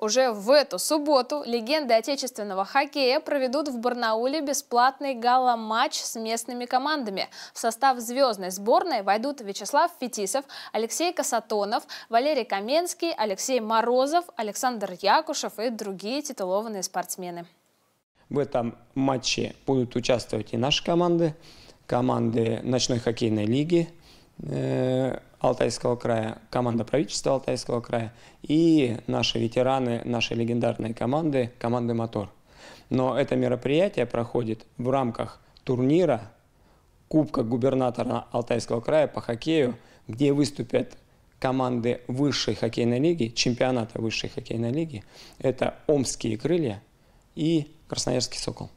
Уже в эту субботу легенды отечественного хоккея проведут в Барнауле бесплатный гала-матч с местными командами. В состав звездной сборной войдут Вячеслав Фетисов, Алексей Касатонов, Валерий Каменский, Алексей Морозов, Александр Якушев и другие титулованные спортсмены. В этом матче будут участвовать и наши команды, команды ночной хоккейной лиги – Э, Алтайского края, команда правительства Алтайского края и наши ветераны, наши легендарные команды, команды «Мотор». Но это мероприятие проходит в рамках турнира Кубка губернатора Алтайского края по хоккею, где выступят команды высшей хоккейной лиги, чемпионата высшей хоккейной лиги. Это Омские крылья и Красноярский Сокол.